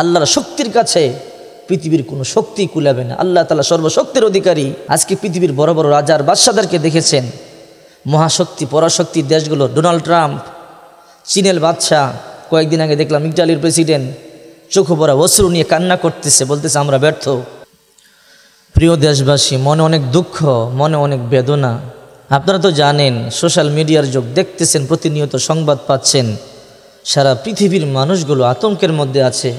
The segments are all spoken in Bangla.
আল্লাহর শক্তির কাছে পৃথিবীর কোনো শক্তি কুলাবে না আল্লাহ তালা সর্বশক্তির অধিকারী আজকে পৃথিবীর বড় বড় রাজার বাদশাদেরকে দেখেছেন মহাশক্তি পরাশক্তি দেশগুলো ডোনাল্ড ট্রাম্প চীনের বাদশাহ কয়েকদিন আগে দেখলাম ইটালির প্রেসিডেন্ট চোখ ভরা অশ্রু নিয়ে কান্না করতেছে বলতেছে আমরা ব্যর্থ প্রিয় দেশবাসী মনে অনেক দুঃখ মনে অনেক বেদনা আপনারা তো জানেন সোশ্যাল মিডিয়ার যোগ দেখতেছেন প্রতিনিয়ত সংবাদ পাচ্ছেন সারা পৃথিবীর মানুষগুলো আতঙ্কের মধ্যে আছে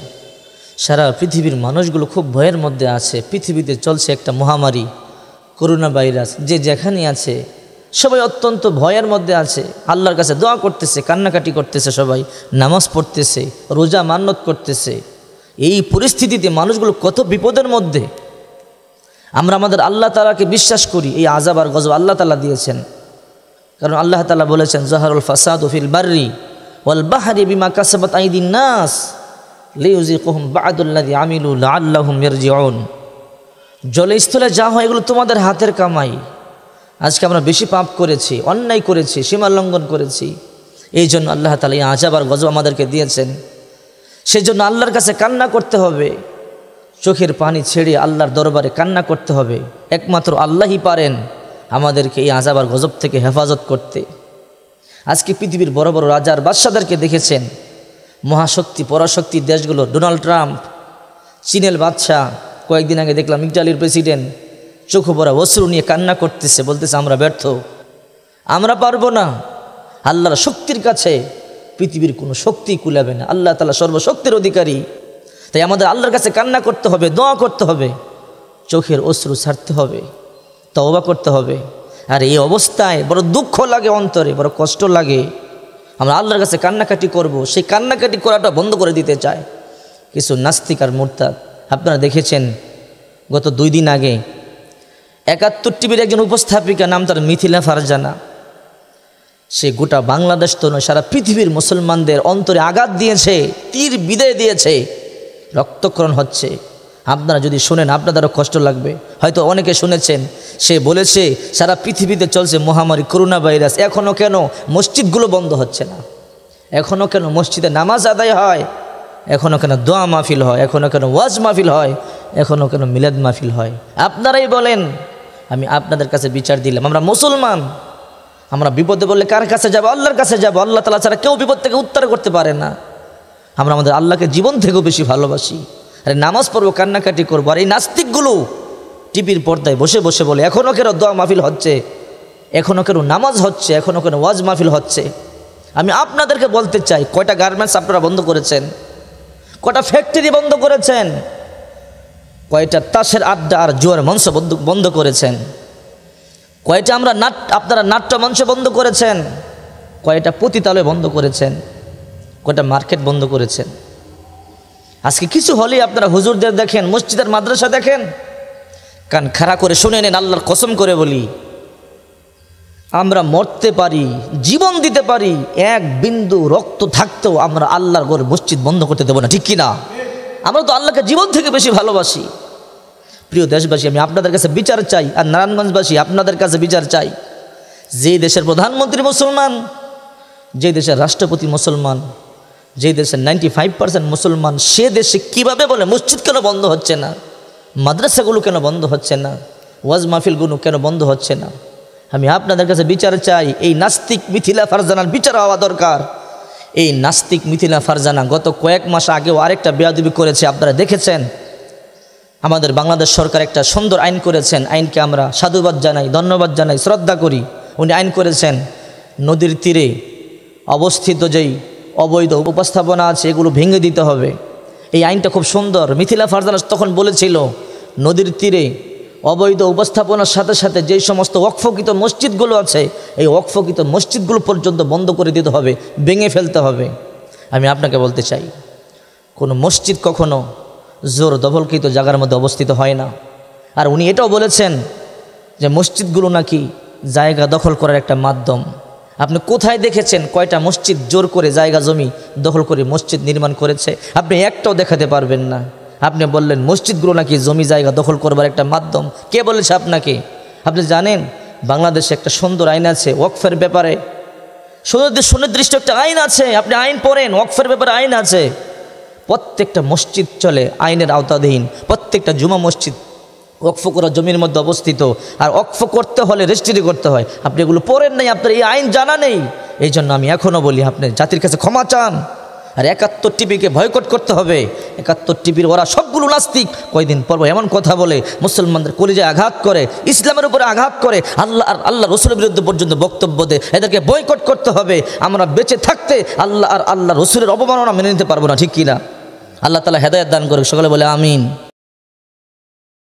সারা পৃথিবীর মানুষগুলো খুব ভয়ের মধ্যে আছে পৃথিবীতে চলছে একটা মহামারী করোনা ভাইরাস যে যেখানে আছে সবাই অত্যন্ত ভয়ের মধ্যে আছে আল্লাহর কাছে দোয়া করতেছে কান্নাকাটি করতেছে সবাই নামাজ পড়তেছে রোজা মান্নত করতেছে এই পরিস্থিতিতে মানুষগুলো কত বিপদের মধ্যে আমরা আমাদের আল্লাহ তালাকে বিশ্বাস করি এই আজাব আর গজব আল্লাহ তালা দিয়েছেন কারণ আল্লাহ তালা বলেছেন জাহারুল ফাসাদ ওফিল বার্রি ওয়াল বাহারি বিমা কাসাবাত আইদিন নাস লিউজি বাদুল্লাদি আমিলুল আল্লাহম মির্জিউন জলে স্থলে যা হয় এগুলো তোমাদের হাতের কামাই আজকে আমরা বেশি পাপ করেছি অন্যায় করেছি সীমা লঙ্ঘন করেছি এই জন্য আল্লাহ তালে এই আজাব আর গজব আমাদেরকে দিয়েছেন সেই জন্য আল্লাহর কাছে কান্না করতে হবে চোখের পানি ছেড়ে আল্লাহর দরবারে কান্না করতে হবে একমাত্র আল্লাহই পারেন আমাদেরকে এই আজাব আর গজব থেকে হেফাজত করতে আজকে পৃথিবীর বড় বড় রাজার বাদশাদেরকে দেখেছেন মহাশক্তি পরাশক্তি দেশগুলো ডোনাল্ড ট্রাম্প চীনের বাদশাহ কয়েকদিন আগে দেখলাম ইটালির প্রেসিডেন্ট চোখ পড়া অশ্রু নিয়ে কান্না করতেছে বলতেছে আমরা ব্যর্থ আমরা পারবো না আল্লাহর শক্তির কাছে পৃথিবীর কোনো শক্তি কুলাবে না আল্লাহ তালা সর্বশক্তির অধিকারী তাই আমাদের আল্লাহর কাছে কান্না করতে হবে দোয়া করতে হবে চোখের অশ্রু ছাড়তে হবে তবা করতে হবে আর এই অবস্থায় বড় দুঃখ লাগে অন্তরে বড় কষ্ট লাগে আমরা আল্লাহর কাছে কান্নাকাটি করব সেই কান্নাকাটি করাটা বন্ধ করে দিতে চায় কিছু নাস্তিক আর মোর্তাদ আপনারা দেখেছেন গত দুই দিন আগে একাত্তর টিভির একজন উপস্থাপিকা নাম তার মিথিলা ফারজানা সে গোটা বাংলাদেশ তো নয় সারা পৃথিবীর মুসলমানদের অন্তরে আঘাত দিয়েছে তীর বিদায় দিয়েছে রক্তকরণ হচ্ছে আপনারা যদি শোনেন আপনাদেরও কষ্ট লাগবে হয়তো অনেকে শুনেছেন সে বলেছে সারা পৃথিবীতে চলছে মহামারী করোনা ভাইরাস এখনও কেন মসজিদগুলো বন্ধ হচ্ছে না এখনও কেন মসজিদে নামাজ আদায় হয় এখনও কেন দোয়া মাহফিল হয় এখনও কেন ওয়াজ মাহফিল হয় এখনও কেন মিলাদ মাহফিল হয় আপনারাই বলেন আমি আপনাদের কাছে বিচার দিলাম আমরা মুসলমান আমরা বিপদে বললে কার কাছে যাবো আল্লাহর কাছে যাবো আল্লাহ তালা ছাড়া কেউ বিপদ থেকে উত্তার করতে পারে না আমরা আমাদের আল্লাহকে জীবন থেকেও বেশি ভালোবাসি আরে নামাজ পড়বো কান্নাকাটি করবো আর এই নাস্তিকগুলো টিভির পর্দায় বসে বসে বলে এখনও কেন দোয়া মাহফিল হচ্ছে এখনও কেন নামাজ হচ্ছে এখনও কেন ওয়াজ মাহফিল হচ্ছে আমি আপনাদেরকে বলতে চাই কয়টা গার্মেন্টস আপনারা বন্ধ করেছেন কয়টা ফ্যাক্টরি বন্ধ করেছেন কয়টা তাসের আড্ডা আর জোয়ার মঞ্চ বন্ধ করেছেন কয়টা আমরা নাট আপনারা নাট্য মঞ্চ বন্ধ করেছেন কয়টা পতিতালয় বন্ধ করেছেন কয়টা মার্কেট বন্ধ করেছেন আজকে কিছু হলেই আপনারা হুজুরদের দেখেন মসজিদের মাদ্রাসা দেখেন কান খাড়া করে শুনে নেন আল্লাহর কসম করে বলি আমরা মরতে পারি জীবন দিতে পারি এক বিন্দু রক্ত থাকতেও আমরা আল্লাহর ঘরে মসজিদ বন্ধ করতে দেবো না ঠিক কিনা আমরা তো আল্লাহকে জীবন থেকে বেশি ভালোবাসি প্রিয় দেশবাসী আমি আপনাদের কাছে বিচার চাই আর নারায়ণগঞ্জবাসী আপনাদের কাছে বিচার চাই যে দেশের প্রধানমন্ত্রী মুসলমান যে দেশের রাষ্ট্রপতি মুসলমান যে দেশের নাইনটি ফাইভ পার্সেন্ট মুসলমান সে দেশে কিভাবে বলে মসজিদ কেন বন্ধ হচ্ছে না মাদ্রাসাগুলো কেন বন্ধ হচ্ছে না ওয়াজ মাহফিলগুলো কেন বন্ধ হচ্ছে না আমি আপনাদের কাছে বিচার চাই এই নাস্তিক মিথিলা ফারজানার বিচার হওয়া দরকার এই নাস্তিক মিথিলা ফারজানা গত কয়েক মাস আগেও আরেকটা বেয়াদবি করেছে আপনারা দেখেছেন আমাদের বাংলাদেশ সরকার একটা সুন্দর আইন করেছেন আইনকে আমরা সাধুবাদ জানাই ধন্যবাদ জানাই শ্রদ্ধা করি উনি আইন করেছেন নদীর তীরে অবস্থিত যেই অবৈধ উপস্থাপনা আছে এগুলো ভেঙে দিতে হবে এই আইনটা খুব সুন্দর মিথিলা ফারজানাস তখন বলেছিল নদীর তীরে অবৈধ উপস্থাপনার সাথে সাথে যেই সমস্ত অক্ষকিত মসজিদগুলো আছে এই অক্ষকিত মসজিদগুলো পর্যন্ত বন্ধ করে দিতে হবে ভেঙে ফেলতে হবে আমি আপনাকে বলতে চাই কোনো মসজিদ কখনো জোর দখলকৃত জায়গার মধ্যে অবস্থিত হয় না আর উনি এটাও বলেছেন যে মসজিদগুলো নাকি জায়গা দখল করার একটা মাধ্যম আপনি কোথায় দেখেছেন কয়টা মসজিদ জোর করে জায়গা জমি দখল করে মসজিদ নির্মাণ করেছে আপনি একটাও দেখাতে পারবেন না আপনি বললেন মসজিদগুলো নাকি জমি জায়গা দখল করবার একটা মাধ্যম কে বলেছে আপনাকে আপনি জানেন বাংলাদেশে একটা সুন্দর আইন আছে ওয়কফের ব্যাপারে সুনির্দিষ্ট একটা আইন আছে আপনি আইন পড়েন ওয়কফের ব্যাপারে আইন আছে প্রত্যেকটা মসজিদ চলে আইনের আওতাধীন প্রত্যেকটা জুমা মসজিদ অক্ষকরা করা জমির মধ্যে অবস্থিত আর অক্ষ করতে হলে রেজিস্ট্রি করতে হয় আপনি এগুলো পড়েন নাই আপনার এই আইন জানা নেই এই জন্য আমি এখনও বলি আপনি জাতির কাছে ক্ষমা চান আর একাত্তর টিভিকে ভয়কট করতে হবে একাত্তর টিভির ওরা সবগুলো নাস্তিক কয়দিন পর এমন কথা বলে মুসলমানদের কলিজায় আঘাত করে ইসলামের উপরে আঘাত করে আল্লাহ আর আল্লাহ রসুলের বিরুদ্ধে পর্যন্ত বক্তব্য দে এদেরকে বয়কট করতে হবে আমরা বেঁচে থাকতে আল্লাহ আর আল্লাহ রসুলের অবমাননা মেনে নিতে পারবো না ঠিক কিনা আল্লাহ তালা হেদায়ত দান করে সকলে বলে আমিন